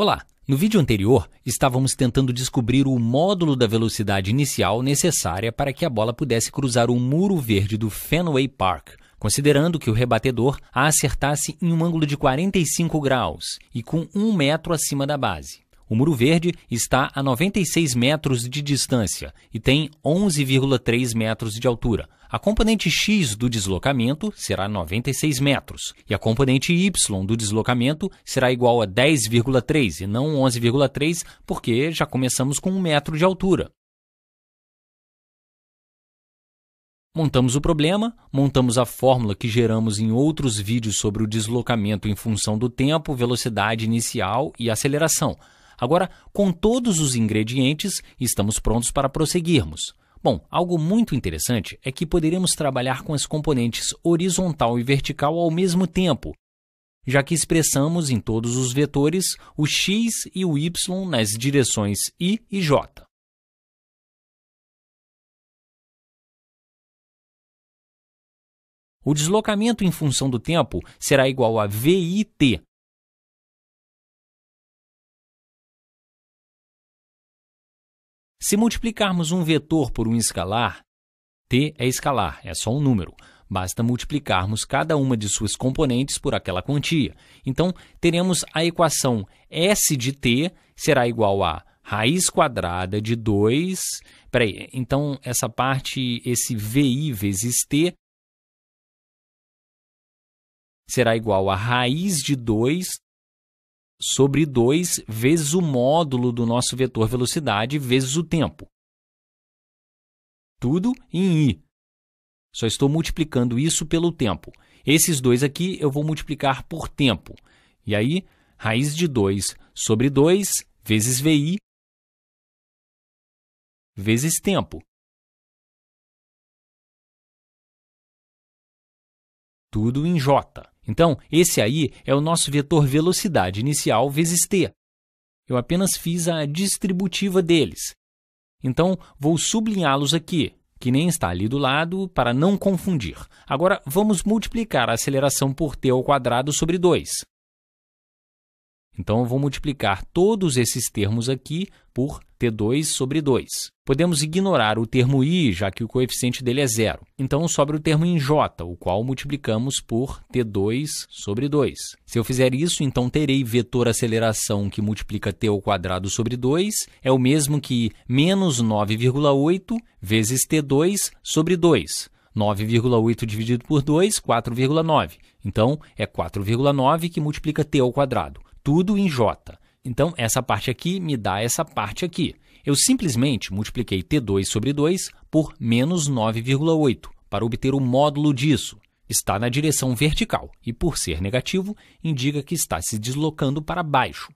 Olá! No vídeo anterior, estávamos tentando descobrir o módulo da velocidade inicial necessária para que a bola pudesse cruzar o muro verde do Fenway Park, considerando que o rebatedor a acertasse em um ângulo de 45 graus e com um metro acima da base. O Muro Verde está a 96 metros de distância e tem 11,3 metros de altura. A componente x do deslocamento será 96 metros e a componente y do deslocamento será igual a 10,3 e não 11,3, porque já começamos com um metro de altura. Montamos o problema, montamos a fórmula que geramos em outros vídeos sobre o deslocamento em função do tempo, velocidade inicial e aceleração. Agora, com todos os ingredientes, estamos prontos para prosseguirmos. Bom, algo muito interessante é que poderemos trabalhar com as componentes horizontal e vertical ao mesmo tempo, já que expressamos em todos os vetores o x e o y nas direções i e j. O deslocamento em função do tempo será igual a VIT, Se multiplicarmos um vetor por um escalar, t é escalar, é só um número. Basta multiplicarmos cada uma de suas componentes por aquela quantia. Então, teremos a equação S de t será igual a raiz quadrada de 2. aí, então essa parte, esse VI vezes t será igual a raiz de 2 sobre 2 vezes o módulo do nosso vetor velocidade vezes o tempo. Tudo em i. Só estou multiplicando isso pelo tempo. Esses dois aqui eu vou multiplicar por tempo. E aí, raiz de 2 sobre 2 vezes vi vezes tempo. Tudo em j. Então, esse aí é o nosso vetor velocidade inicial vezes t. Eu apenas fiz a distributiva deles. Então, vou sublinhá-los aqui, que nem está ali do lado, para não confundir. Agora, vamos multiplicar a aceleração por t ao quadrado sobre 2. Então eu vou multiplicar todos esses termos aqui por T2 sobre 2. Podemos ignorar o termo i, já que o coeficiente dele é zero. Então sobra o termo em j, o qual multiplicamos por T2 sobre 2. Se eu fizer isso, então terei vetor aceleração que multiplica t ao quadrado sobre 2, é o mesmo que menos 9,8 vezes T2 sobre 2. 9,8 dividido por 2, 4,9. Então, é 4,9 que multiplica t ao quadrado tudo em J. Então, essa parte aqui me dá essa parte aqui. Eu simplesmente multipliquei T2 sobre 2 por menos 9,8 para obter o módulo disso. Está na direção vertical e, por ser negativo, indica que está se deslocando para baixo.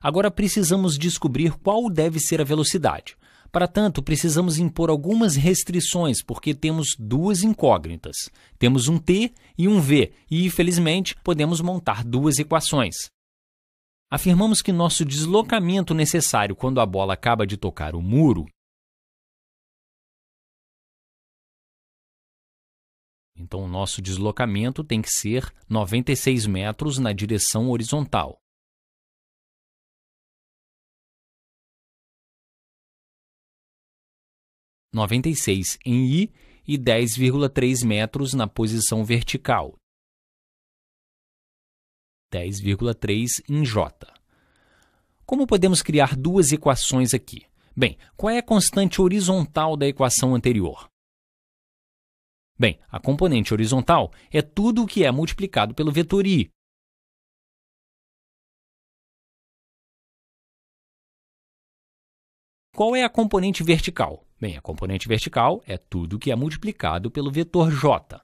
Agora precisamos descobrir qual deve ser a velocidade. Para tanto, precisamos impor algumas restrições, porque temos duas incógnitas. Temos um T e um V, e, felizmente, podemos montar duas equações. Afirmamos que nosso deslocamento necessário quando a bola acaba de tocar o muro Então, o nosso deslocamento tem que ser 96 metros na direção horizontal. 96 em I e 10,3 metros na posição vertical. 10,3 em J. Como podemos criar duas equações aqui? Bem, qual é a constante horizontal da equação anterior? Bem, a componente horizontal é tudo o que é multiplicado pelo vetor i. Qual é a componente vertical? Bem, a componente vertical é tudo que é multiplicado pelo vetor j.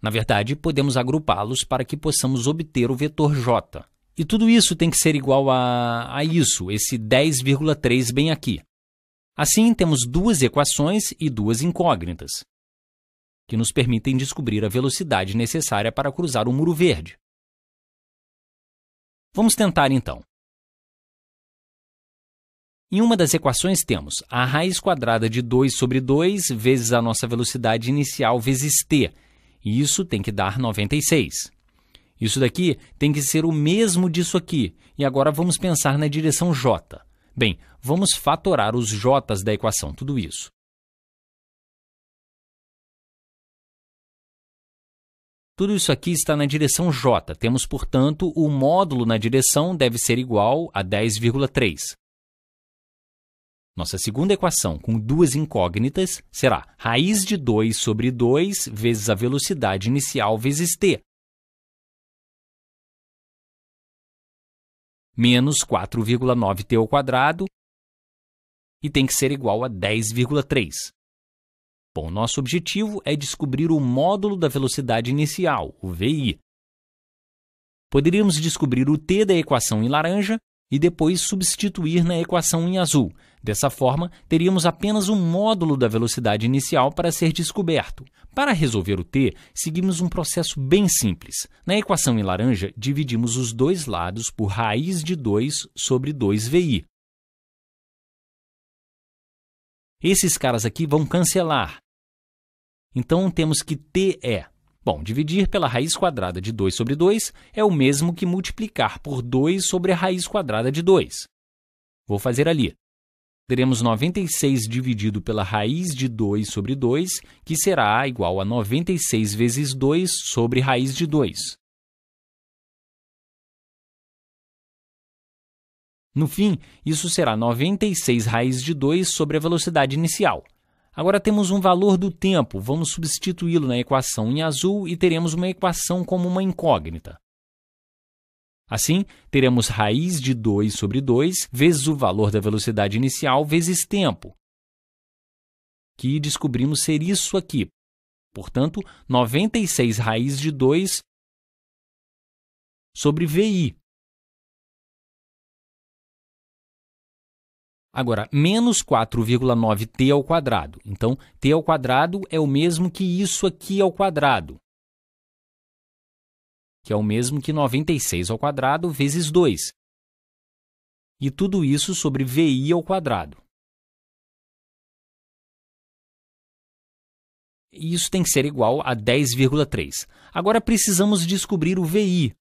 Na verdade, podemos agrupá-los para que possamos obter o vetor j. E tudo isso tem que ser igual a, a isso, esse 10,3 bem aqui. Assim, temos duas equações e duas incógnitas, que nos permitem descobrir a velocidade necessária para cruzar o muro verde. Vamos tentar então. Em uma das equações temos a raiz quadrada de 2 sobre 2 vezes a nossa velocidade inicial vezes t. E isso tem que dar 96. Isso daqui tem que ser o mesmo disso aqui. E agora vamos pensar na direção j. Bem, vamos fatorar os j's da equação, tudo isso. Tudo isso aqui está na direção j. Temos, portanto, o módulo na direção deve ser igual a 10,3. Nossa segunda equação com duas incógnitas será raiz de 2 sobre 2 vezes a velocidade inicial vezes t, menos 4,9t ao quadrado e tem que ser igual a 10,3. Bom, nosso objetivo é descobrir o módulo da velocidade inicial, o VI. Poderíamos descobrir o t da equação em laranja e depois substituir na equação em azul. Dessa forma, teríamos apenas um módulo da velocidade inicial para ser descoberto. Para resolver o t, seguimos um processo bem simples. Na equação em laranja, dividimos os dois lados por raiz de 2 sobre 2vi. Esses caras aqui vão cancelar. Então temos que t é Bom, dividir pela raiz quadrada de 2 sobre 2 é o mesmo que multiplicar por 2 sobre a raiz quadrada de 2. Vou fazer ali. Teremos 96 dividido pela raiz de 2 sobre 2, que será igual a 96 vezes 2 sobre raiz de 2. No fim, isso será 96 raiz de 2 sobre a velocidade inicial, Agora temos um valor do tempo, vamos substituí-lo na equação em azul e teremos uma equação como uma incógnita. Assim, teremos raiz de 2 sobre 2 vezes o valor da velocidade inicial vezes tempo, que descobrimos ser isso aqui. Portanto, 96 raiz de 2 sobre VI, Agora, menos 4,9t ao quadrado. Então, t ao quadrado é o mesmo que isso aqui ao quadrado, que é o mesmo que 96 ao quadrado vezes 2. E tudo isso sobre vi ao quadrado. E isso tem que ser igual a 10,3. Agora precisamos descobrir o VI,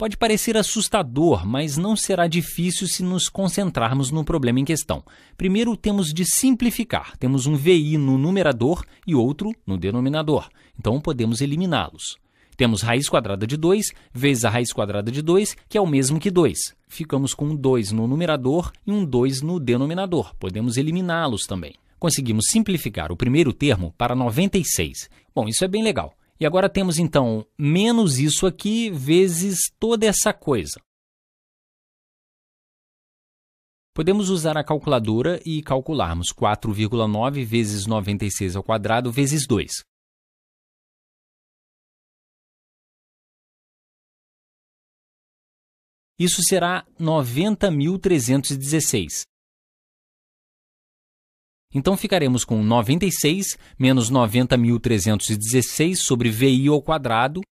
Pode parecer assustador, mas não será difícil se nos concentrarmos no problema em questão. Primeiro, temos de simplificar. Temos um VI no numerador e outro no denominador, então podemos eliminá-los. Temos raiz quadrada de 2 vezes a raiz quadrada de 2, que é o mesmo que 2. Ficamos com um 2 no numerador e um 2 no denominador. Podemos eliminá-los também. Conseguimos simplificar o primeiro termo para 96. Bom, isso é bem legal. E agora temos então menos isso aqui vezes toda essa coisa. Podemos usar a calculadora e calcularmos 4,9 vezes 96 ao quadrado vezes 2. Isso será 90.316. Então ficaremos com 96 menos 90.316 sobre VI ao quadrado,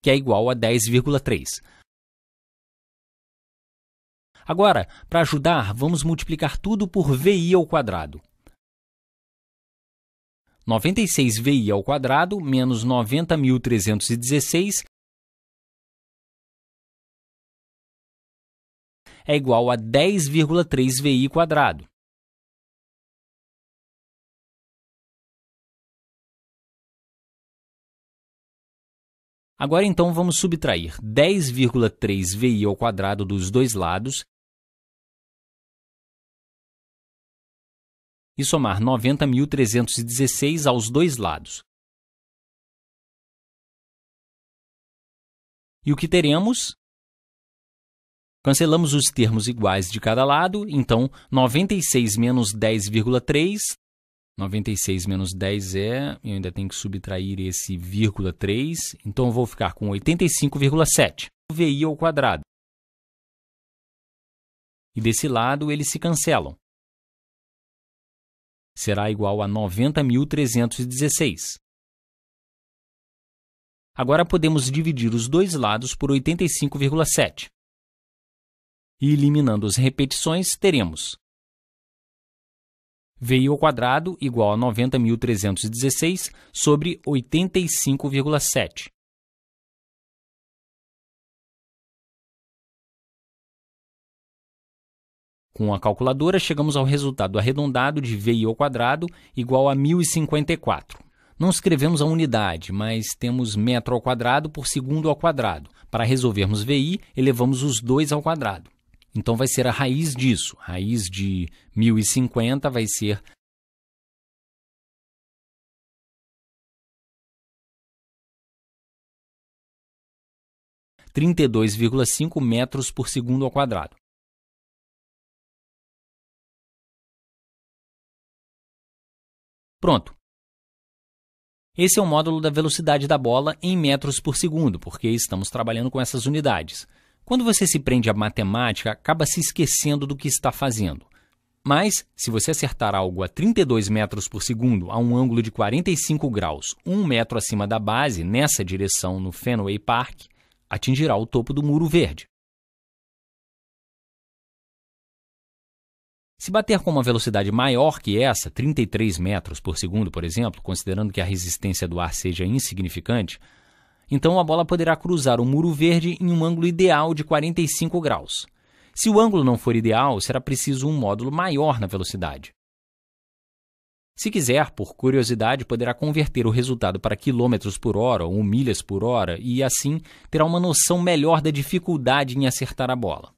que é igual a 10,3. Agora, para ajudar, vamos multiplicar tudo por VI ao quadrado. 96 VI ao quadrado menos 90.316 é igual a 10,3 VI quadrado. Agora então vamos subtrair 10,3 VI ao quadrado dos dois lados e somar 90.316 aos dois lados. E o que teremos? Cancelamos os termos iguais de cada lado, então 96 menos 10,3. 96 menos 10 é, eu ainda tenho que subtrair esse vírgula 3, então eu vou ficar com 85,7, VI ao quadrado. E desse lado eles se cancelam. Será igual a 90.316. Agora podemos dividir os dois lados por 85,7. E eliminando as repetições, teremos VI ao quadrado igual a 90.316 sobre 85,7. Com a calculadora, chegamos ao resultado arredondado de VI ao quadrado igual a 1054. Não escrevemos a unidade, mas temos metro ao quadrado por segundo ao quadrado. Para resolvermos VI, elevamos os dois ao quadrado. Então vai ser a raiz disso. A raiz de 1050 vai ser trinta e dois vírgula cinco metros por segundo ao quadrado. Pronto. Esse é o módulo da velocidade da bola em metros por segundo, porque estamos trabalhando com essas unidades. Quando você se prende à matemática, acaba se esquecendo do que está fazendo. Mas, se você acertar algo a 32 metros por segundo a um ângulo de 45 graus, um metro acima da base, nessa direção no Fenway Park, atingirá o topo do muro verde. Se bater com uma velocidade maior que essa, 33 metros por segundo, por exemplo, considerando que a resistência do ar seja insignificante, então a bola poderá cruzar o muro verde em um ângulo ideal de 45 graus. Se o ângulo não for ideal, será preciso um módulo maior na velocidade. Se quiser, por curiosidade, poderá converter o resultado para quilômetros por hora ou milhas por hora e, assim, terá uma noção melhor da dificuldade em acertar a bola.